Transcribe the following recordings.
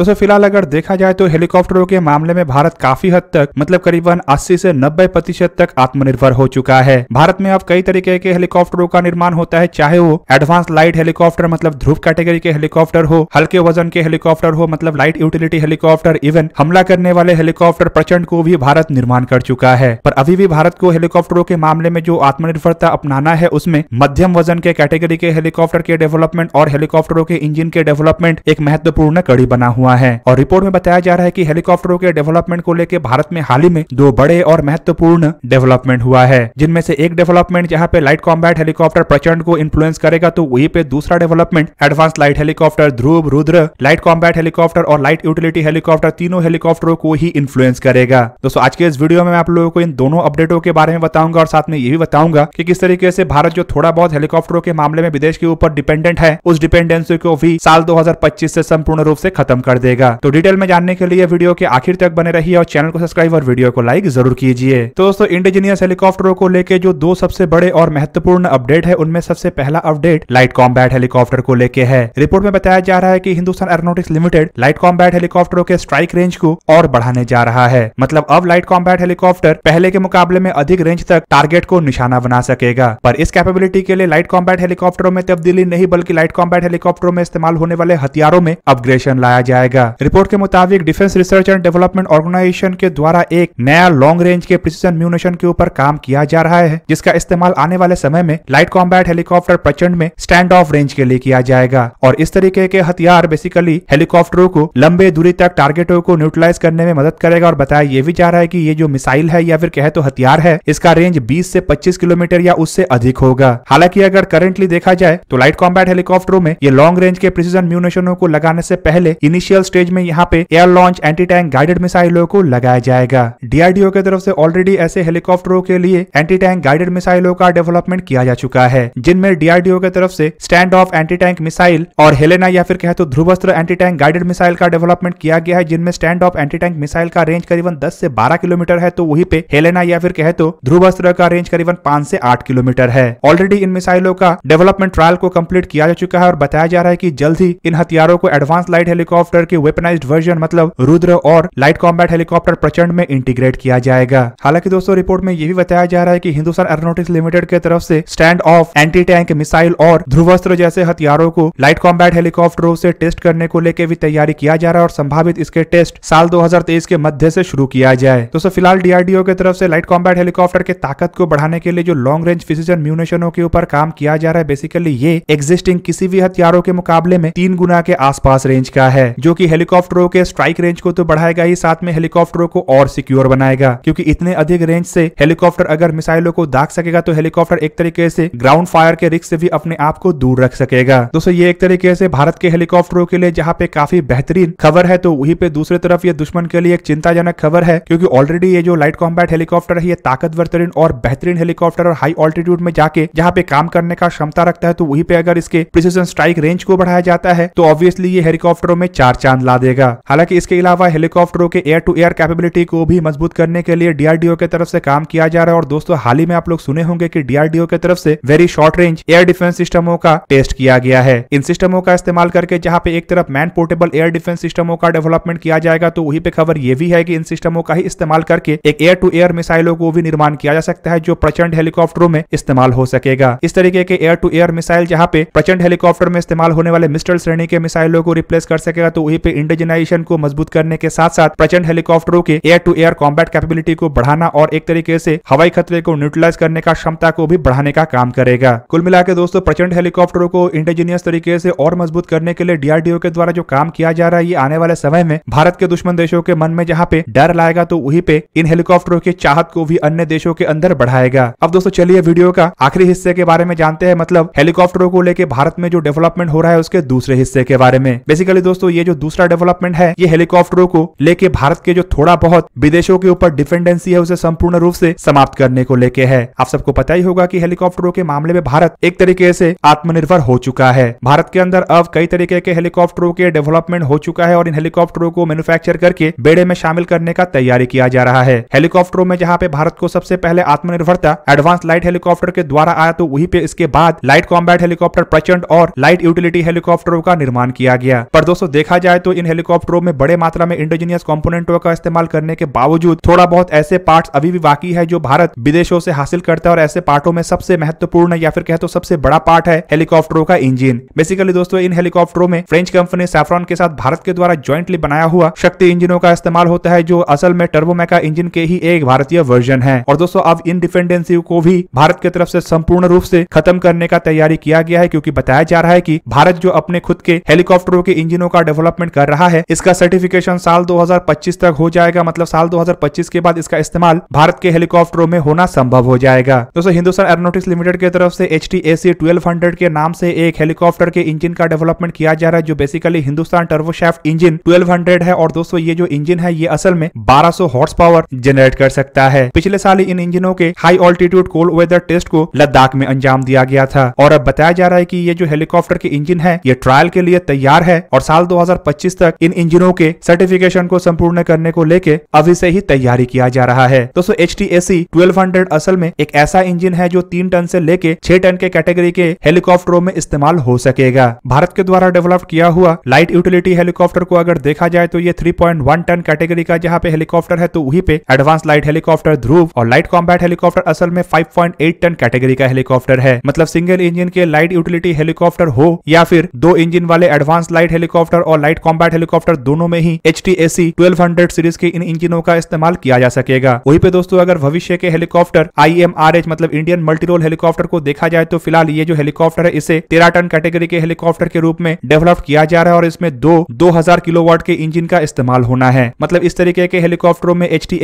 दोस्तों फिलहाल अगर देखा जाए तो हेलीकॉप्टरों के मामले में भारत काफी हद तक मतलब करीबन 80 से 90 प्रतिशत तक आत्मनिर्भर हो चुका है भारत में अब कई तरीके के हेलीकॉप्टरों का निर्माण होता है चाहे वो एडवांस लाइट हेलीकॉप्टर मतलब ध्रुव कैटेगरी के हेलीकॉप्टर हो हल्के वजन के हेलीकॉप्टर हो मतलब लाइट यूटिलिटी हेलीकॉप्टर इवन हमला करने वाले हेलीकॉप्टर प्रचंड को भी भारत निर्माण कर चुका है पर अभी भी भारत को हेलीकॉप्टरों के मामले में जो आत्मनिर्भरता अपनाना है उसमें मध्यम वजन के कैटेगरी के हेलीकॉप्टर के डेवलपमेंट और हेलीकॉप्टरों के इंजन के डेवलपमेंट एक महत्वपूर्ण कड़ी बना हुआ हुआ है और रिपोर्ट में बताया जा रहा है की हेलीकॉप्टरों के डेवलपमेंट को लेकर भारत में हाल ही में दो बड़े और महत्वपूर्ण डेवलपमेंट हुआ है जिनमें से एक डेवलपमेंट जहाँ पे लाइट कॉम्बैट हेलीकॉप्टर प्रचंड को इन्फ्लुएंस करेगा तो वही पे दूसरा development advance light helicopter Dhruv Rudra light combat helicopter और लाइट यूटिलिटी हेलीकॉप्टर तीनों हेलीकॉप्टरों को ही इन्फ्लुएंस करेगा दोस्तों आज के इस वीडियो में मैं आप लोगों को इन दोनों अपडेटों के बारे में बताऊंगा और साथ में ये भी बताऊंगा कि किस तरीके से भारत जो थोड़ा बहुत हेलीकॉप्टरों के मामले में विदेश के ऊपर डिपेंडेंट है उस डिपेंडेंसी को भी साल दो से संपूर्ण रूप से खत्म कर देगा तो डिटेल में जानने के लिए वीडियो के आखिर तक बने रहिए और चैनल को सब्सक्राइब और वीडियो को लाइक जरूर कीजिए तो दोस्तों इंडिजीनियस हेलीकॉप्टरों को लेकर जो दो सबसे बड़े और महत्वपूर्ण अपडेट है उनमें सबसे पहला अपडेट लाइट कॉम्बैट हेलीकॉप्टर को लेकर है रिपोर्ट में बताया जा रहा है की Hindustan aeronautics limited light combat हेलीकॉप्टरों के स्ट्राइक रेंज को और बढ़ाने जा रहा है मतलब अब लाइट कॉम्बैट हेलीकॉप्टर पहले के मुकाबले में अधिक रेंज तक टारगेट को निशाना बना सकेगा पर इस कैपेबिलिटी के लिए लाइट कॉम्बैट हेलीकॉप्टरों में तब्दीली नहीं बल्कि लाइट कॉम्बैट हेलीकॉप्टरों में इस्तेमाल होने वाले हथियारों में अपग्रेशन लाया जाए जाएगा रिपोर्ट के मुताबिक defence research and development organisation के द्वारा एक नया लॉन्ग रेंज के प्रिसीजन म्यूनेशन के ऊपर काम किया जा रहा है जिसका इस्तेमाल आने वाले समय में लाइट कॉम्बैट हेलीकॉप्टर प्रचंड में स्टैंड ऑफ रेंज के लिए किया जाएगा और इस तरीके के हथियार बेसिकली हेलीकॉप्टरों को लंबे दूरी तक टारगेटों को न्यूट्रलाइज करने में मदद करेगा और बताया ये भी जा रहा है की ये जो मिसाइल है या फिर कहे तो हथियार है इसका रेंज बीस ऐसी पच्चीस किलोमीटर या उससे अधिक होगा हालांकि अगर करेंटली देखा जाए तो लाइट कॉम्बैट हेलीकॉप्टरों में ये लॉन्ग रेंज के प्रिसीजन म्यूनेशनों को लगाने ऐसी पहले इनिशियल इनिशियल स्टेज में यहाँ पे air launch anti tank guided मिसाइलों को लगाया जाएगा डीआरडीओ की तरफ से ऑलरेडी ऐसे हेलीकॉप्टरों के लिए एंटी टैंक गाइडेड मिसाइलों का डेवलपमेंट किया जा चुका है जिनमें डीआरडीओ की तरफ से stand off anti tank missile और हेलेना या फिर कहे तो Dhruvastra anti tank guided missile का डेवलपमेंट किया गया है जिनमें stand off anti tank missile का रेंज करीबन दस से बारह किलोमीटर है तो वही पे हेलेना या फिर कहे तो ध्रुवस्त्र का रेंज करीबन पांच से आठ किलोमीटर है ऑलरेडी इन मिसाइलों का डेवलपमेंट ट्रायल को कम्प्लीट किया जा चुका है और बताया जा रहा है की जल्द ही इन हथियारों को एडवांस लाइट हेलीकॉप्टर हेलीकॉप्टर के वेपनाइज वर्जन मतलब रुद्र और लाइट कॉम्बैट हेलीकॉप्टर प्रचंड में इंटीग्रेट किया जाएगा हालांकि दोस्तों रिपोर्ट में यह भी बताया जा रहा है की हिंदुस्तान एरोनोटिक्स लिमिटेड के तरफ से stand off anti tank missile और ध्रुवस्त्र जैसे हथियारों को लाइट कॉम्बैट हेलीकॉप्टरों से टेस्ट करने को लेकर भी तैयारी किया जा रहा है और संभावित इसके टेस्ट साल 2023 के मध्य से शुरू किया जाए दोस्तों फिलहाल डीआरडीओ की तरफ से लाइट कॉम्बैट हेलीकॉप्टर के ताकत को बढ़ाने के लिए जो लॉन्ग रेंज फिजिशन म्यूनेशनों के ऊपर काम किया जा रहा है बेसिकली ये एग्जिस्टिंग किसी भी हथियारों के मुकाबले में तीन गुना के आसपास रेंज का है जो जो कि हेलीकॉप्टरों के स्ट्राइक रेंज को तो बढ़ाएगा ही साथ में हेलीकॉप्टरों को और सिक्योर बनाएगा क्योंकि इतने अधिक रेंज से हेलीकॉप्टर अगर मिसाइलों को दाग सकेगा तो हेलीकॉप्टर एक तरीके से ग्राउंड फायर के रिस्क से भी अपने आप को दूर रख सकेगा दोस्तों ये एक तरीके से भारत के हेलीकॉप्टरों के लिए जहाँ पे काफी बेहतरीन खबर है तो वही पे दूसरी तरफ ये दुश्मन के लिए एक चिंताजनक खबर है क्योंकि ऑलरेडी ये जो लाइट कॉम्बैट हेलीकॉप्टर है ये ताकतवर तरीन और बेहतरीन हेलीकॉप्टर और हाई ऑल्टीट्यूड में जाके जहाँ पे काम करने का क्षमता रखता है तो वही पे अगर इसके प्रिसीजन स्ट्राइक रेंज को बढ़ाया जाता है तो ऑब्वियसली ये हेलीकॉप्टरों में चार चांद ला देगा हालांकि इसके अलावा हेलीकॉप्टरों के एयर टू एयर कैपेबिलिटी को भी मजबूत करने के लिए डीआरडीओ के तरफ से काम किया जा रहा है और दोस्तों हाल ही में आप लोग सुने होंगे की डीआरडीओ के तरफ से very short range air defence सिस्टमों का टेस्ट किया गया है इन सिस्टमों का इस्तेमाल करके जहाँ पे एक तरफ मैन पोर्टेबल एयर डिफेंस सिस्टमों का डेवलपमेंट किया जाएगा तो वही पे खबर ये भी है की इन सिस्टमों का ही इस्तेमाल करके एक एयर टू एयर मिसाइलों को भी निर्माण किया जा सकता है जो प्रचंड हेलीकॉप्टरों में इस्तेमाल हो सकेगा इस तरीके के एयर टू एयर मिसाइल जहाँ पे प्रचंड हेलीकॉप्टर में इस्तेमाल होने वाले मिस्टल श्रेणी के मिसाइलों को रिप्लेस कर सकेगा तो वहीं पे इंडिजनाइजेशन को मजबूत करने के साथ साथ प्रचंड हेलीकॉप्टरों के air to air combat capability को बढ़ाना और एक तरीके से हवाई खतरे को न्यूट्रलाइज करने का क्षमता को भी बढ़ाने का काम करेगा कुल मिला दोस्तों प्रचंड हेलीकॉप्टरों को इंडिजीनियस तरीके से और मजबूत करने के लिए डीआरडीओ के द्वारा जो काम किया जा रहा है ये आने वाले समय में भारत के दुश्मन देशों के मन में जहाँ पे डर लाएगा तो वही पे इन हेलीकॉप्टरों की चाहत को भी अन्य देशों के अंदर बढ़ाएगा अब दोस्तों चलिए वीडियो का आखिरी हिस्से के बारे में जानते हैं मतलब हेलीकॉप्टरों को लेकर भारत में जो डेवलपमेंट हो रहा है उसके दूसरे हिस्से के बारे में बेसिकली दोस्तों ये जो दूसरा डेवलपमेंट है ये हेलीकॉप्टरों को लेके भारत के जो थोड़ा बहुत विदेशों के ऊपर डिपेंडेंसी है उसे संपूर्ण रूप से समाप्त करने को लेके है आप सबको पता ही होगा की हेलीकॉप्टरों के मामले में भारत एक तरीके से आत्मनिर्भर हो चुका है भारत के अंदर अब कई तरीके के हेलीकॉप्टरों के डेवलपमेंट हो चुका है और इन हेलीकॉप्टरों को मैन्युफैक्चर करके बेड़े में शामिल करने का तैयारी किया जा रहा है हेलीकॉप्टरों में जहाँ पे भारत को सबसे पहले आत्मनिर्भरता एडवांस लाइट हेलीकॉप्टर के द्वारा आया तो वहीं पे इसके बाद लाइट कॉम्बैट हेलीकॉप्टर प्रचंड और लाइट यूटिलिटी हेलीकॉप्टरों का निर्माण किया गया पर दोस्तों देखा जाए जाए तो इन हेलीकॉप्टरों में बड़े मात्रा में इंडोजीनियस कॉम्पोनेटों का इस्तेमाल करने के बावजूद थोड़ा बहुत ऐसे पार्ट अभी भी बाकी है जो भारत विदेशों से हासिल करता है और ऐसे पार्टों में सबसे महत्वपूर्ण या फिर कह तो सबसे बड़ा पार्ट है हेलीकॉप्टरों का इंजन बेसिकली दोस्तों इन हेलीकॉप्टरों में फ्रेंच कंपनी सैफ्रॉन के साथ भारत के द्वारा ज्वाइंटली बनाया हुआ शक्ति इंजिनों का इस्तेमाल होता है जो असल में टर्बोमेका इंजिन के ही एक भारतीय वर्जन है और दोस्तों अब इन डिपेंडेंसी को भी भारत की तरफ से संपूर्ण रूप से खत्म करने का तैयारी किया गया है क्योंकि बताया जा रहा है कि भारत जो अपने खुद के हेलीकॉप्टरों के इंजिनों का डेवलप डेवलपमेंट कर रहा है इसका सर्टिफिकेशन साल 2025 तक हो जाएगा मतलब साल 2025 के बाद इसका इस्तेमाल भारत के हेलीकॉप्टरों में होना संभव हो जाएगा दोस्तों हिंदुस्तान एरोनोटिक्स लिमिटेड की तरफ से एच टी के नाम से एक हेलीकॉप्टर के इंजिन का डेवलपमेंट किया जा रहा है जो basically Hindustan turboshaft engine twelve है और दोस्तों ये जो इंजिन है ये असल में बारह हॉर्स पावर जनरेट कर सकता है पिछले साल इन इंजिनों के high altitude cold weather test को लद्दाख में अंजाम दिया गया था और अब बताया जा रहा है की ये जो हेलीकॉप्टर के इंजन है ये ट्रायल के लिए तैयार है और साल दो 2025 तक इन इंजनों के सर्टिफिकेशन को संपूर्ण करने को लेके अभी से ही तैयारी किया जा रहा है दोस्तों एच टी असल में एक ऐसा इंजन है जो तीन टन से लेके छह टन के कैटेगरी के हेलीकॉप्टरों में इस्तेमाल हो सकेगा भारत के द्वारा डेवलप किया हुआ लाइट यूटिलिटी हेलीकॉप्टर को अगर देखा जाए तो ये 3.1 टन कैटेगरी का जहाँ पे हेलीकॉप्टर है तो वही पे एडवांस लाइट हेलीकॉप्टर ध्रुव और लाइट कॉम्बैट हेलीकॉप्टर असल में 5.8 टन कैटेगरी का हेलीकॉप्टर है मतलब सिंगल इंजन के लाइट यूटिलिटी हेलीकॉप्टर हो या फिर दो इंजन वाले एडवांस लाइट हेलीकॉप्टर और लाइट कॉम्बैट हेलीकॉप्टर दोनों में ही एच टी सीरीज के इन इंजिनों का इस्तेमाल किया जा सकेगा वही पे दोस्तों अगर भविष्य के हेलीकॉप्टर आई मतलब इंडियन मल्टीरोल हेलीकॉप्टर को देखा जाए तो फिलहाल ये जो हेलीकॉप्टर है इसे तेरह टन कैटेगरी के हेलीकॉप्टर के रूप में डेवलप किया जा रहा है और इसमें दो दो हजार किलोवाट के इंजन का इस्तेमाल होना है मतलब इस तरीके के हेलीकॉप्टरों में एच टी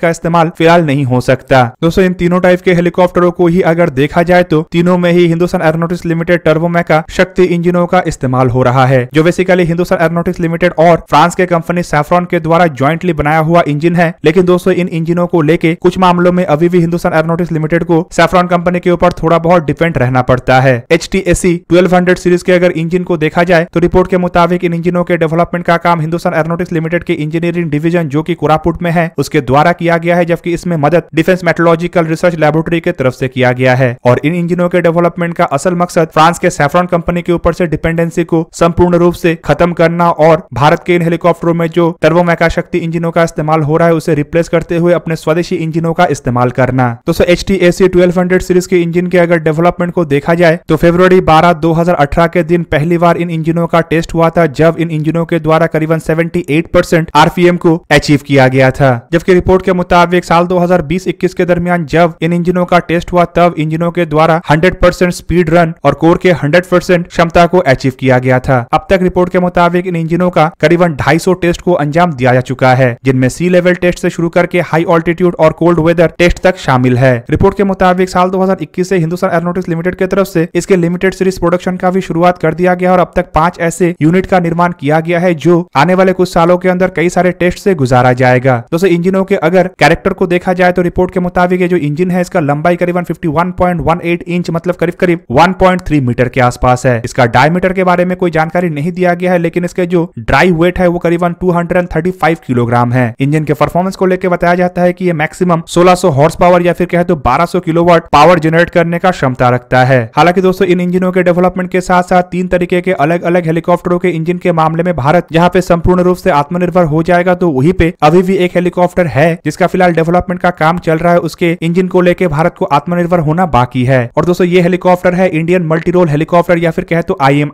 का इस्तेमाल फिलहाल नहीं हो सकता दोस्तों इन तीनों टाइप के हेलीकॉप्टरों को ही अगर देखा जाए तो तीनों में ही Hindustan aeronautics limited Turbomeca Shakti इंजिनों का इस्तेमाल हो रहा है जो बेसिकली हिंदुस्तान एरोनोटिक्स लिमिटेड और फ्रांस के कंपनी सैफ्रॉन के द्वारा ज्वाइंटली बनाया हुआ इंजन है लेकिन दोस्तों इन इंजिनों को लेके कुछ मामलों में अभी भी हिंदुस्तान एरोनोटिक्स लिमिटेड को सैफ्रॉन कंपनी के ऊपर थोड़ा बहुत डिपेंड रहना पड़ता है एच टी एस सीरीज के अगर इंजिन को देखा जाए तो रिपोर्ट के मुताबिक इन इंजिनों के डेवलपमेंट का काम हिंदुस्तान एरोनोटिक्स लिमिटेड के इंजीनियरिंग डिवीजन जो की कोरापुट में है उसके द्वारा किया गया है जबकि इसमें मदद डिफेंस मेट्रोलॉजिकल रिसर्च लेबोरेटरी के तरफ से किया गया है और इन इंजिनों के डेवलपमेंट का असल मकसद फ्रांस के सैफ्रॉन कंपनी के ऊपर से डिपेंडेंसी को संपूर्ण रूप से खत्म खत्म करना और भारत के इन हेलीकॉप्टरों में जो मैका शक्ति इंजिनों का इस्तेमाल हो रहा है उसे रिप्लेस करते हुए अपने स्वदेशी इंजिनों का इस्तेमाल करना तो एच टी सीरीज के इंजन के अगर डेवलपमेंट को देखा जाए तो फेब्रवरी 12 2018 के दिन पहली बार इन इंजिनों का टेस्ट हुआ था जब इन इंजिनों के द्वारा करीबन एट परसेंट आरपीएम को अचीव किया गया था जबकि रिपोर्ट के मुताबिक साल बीस इक्कीस के दरमियान जब इन इंजिनों का टेस्ट हुआ तब इंजिनों के द्वारा हंड्रेड परसेंट स्पीड रन और कोर के हंड्रेड परसेंट क्षमता को अचीव किया गया था अब तक रिपोर्ट के मुताबिक इन इंजनों का करीबन 250 टेस्ट को अंजाम दिया जा चुका है जिनमें सी लेवल टेस्ट से शुरू करके हाई ऑल्टीट्यूड और कोल्ड वेदर टेस्ट तक शामिल है रिपोर्ट के मुताबिक साल 2021 से हिंदुस्तान एरोनोटिक्स लिमिटेड की तरफ से इसके लिमिटेड सीरीज प्रोडक्शन का भी शुरुआत कर दिया गया और अब तक पांच ऐसे यूनिट का निर्माण किया गया है जो आने वाले कुछ सालों के अंदर कई सारे टेस्ट से गुजारा जाएगा दोस्तों इंजिनों के अगर कैरेक्टर को देखा जाए तो रिपोर्ट के मुताबिक ये जो इंजन है इसका लंबाई करीबन 51.18 इंच मतलब करीब करीब 1.3 मीटर के आसपास है इसका डायमीटर के बारे में कोई जानकारी नहीं दिया गया है लेकिन इसके जो ड्राई वेट है वो करीबन 235 किलोग्राम है इंजन के परफॉर्मेंस को लेकर बताया जाता है कि ये मैक्सिमम 1600 हॉर्स पावर या फिर कहे तो 1200 किलोवाट पावर जनरेट करने का क्षमता रखता है हालांकि दोस्तों इन इंजनों के डेवलपमेंट के साथ साथ तीन तरीके के अलग अलग हेलीकॉप्टरों के इंजन के मामले में भारत जहाँ पे संपूर्ण रूप से आत्मनिर्भर हो जाएगा तो वही पे अभी भी एक हेलीकॉप्टर है जिसका फिलहाल डेवलपमेंट का काम चल रहा है उसके इंजन को लेकर भारत को आत्मनिर्भर होना बाकी है और दोस्तों ये हेलीकॉप्टर है इंडियन मल्टीरोल हेलीकॉप्टर या फिर कहे तो आई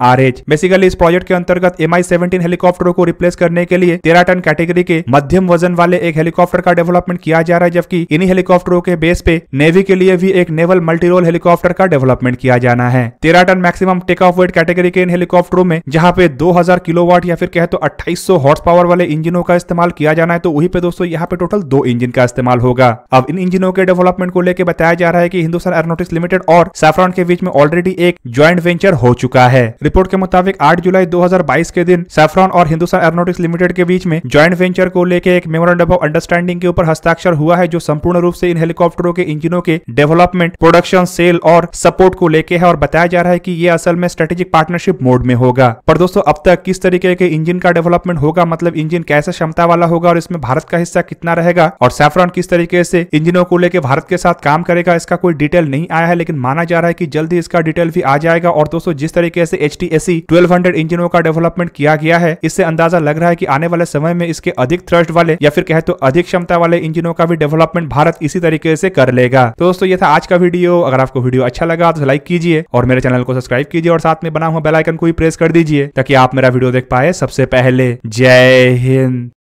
बेसिकली इस प्रोजेक्ट के अंतर्गत एम आई सेवेंटीन हेलीकॉप्टरों को रिप्लेस करने के लिए तेरह टन कैटेगरी के मध्यम वजन वाले एक हेलीकॉप्टर का डेवलपमेंट किया जा रहा है जबकि इन्हीं हेलीकॉप्टरों के बेस पे नेवी के लिए भी एक नेवल मल्टीरोल हेलीकॉप्टर का डेवलपमेंट किया जाना है तेरह ton maximum take off weight category के इन हेलीकॉप्टरों में जहाँ पे किलो किलोवाट या फिर कहे तो सौ हॉर्स पावर वाले इंजिनों का इस्तेमाल किया जाना है तो वही पे दोस्तों यहाँ पे टोटल दो इंजिन का इस्तेमाल होगा अब इन इंजिनों के डेवलपमेंट को लेकर बताया जा रहा है की हिंदुस्तान एयरोनोटिक्स लिमिटेड और सैफरॉन के बीच में ऑलरेडी एक ज्वाइंट वेंचर हो चुका है रिपोर्ट के मुताबिक आठ जुलाई दो बाईस के दिन सेफ्रॉन और हिंदुस्तान एरोनोटिक्स लिमिटेड के बीच में ज्वाइंट वेंचर को लेकर एक मेमोरेंडम ऑफ अंडरस्टैंडिंग के ऊपर हस्ताक्षर हुआ है जो संपूर्ण रूप से इन हेलीकॉप्टरों के इंजिनों के डेवलपमेंट प्रोडक्शन सेल और सपोर्ट को लेके है और बताया जा रहा है की ये असल में स्ट्रेटेजिक पार्टनरशिप मोड में होगा पर दोस्तों अब तक किस तरीके के इंजिन का डेवलपमेंट होगा मतलब इंजिन कैसे क्षमता वाला होगा और इसमें भारत का हिस्सा कितना रहेगा और सैफ्रॉन किस तरीके से इंजिनों को लेकर भारत के साथ काम करेगा इसका कोई डिटेल नहीं आया है लेकिन माना जा रहा है की जल्द ही इसका डिटेल भी आ जाएगा और दोस्तों जिस तरीके से एच टी इंजनों का डेवलप डेवलपमेंट किया गया है इससे अंदाजा लग रहा है कि आने वाले समय में इसके अधिक थ्रस्ट वाले या फिर कहे तो अधिक क्षमता वाले इंजिनों का भी डेवलपमेंट भारत इसी तरीके से कर लेगा तो दोस्तों ये था आज का वीडियो अगर आपको वीडियो अच्छा लगा तो लाइक कीजिए और मेरे चैनल को सब्सक्राइब कीजिए और साथ में बना हुआ बेलाइकन को भी प्रेस कर दीजिए ताकि आप मेरा वीडियो देख पाए सबसे पहले जय हिंद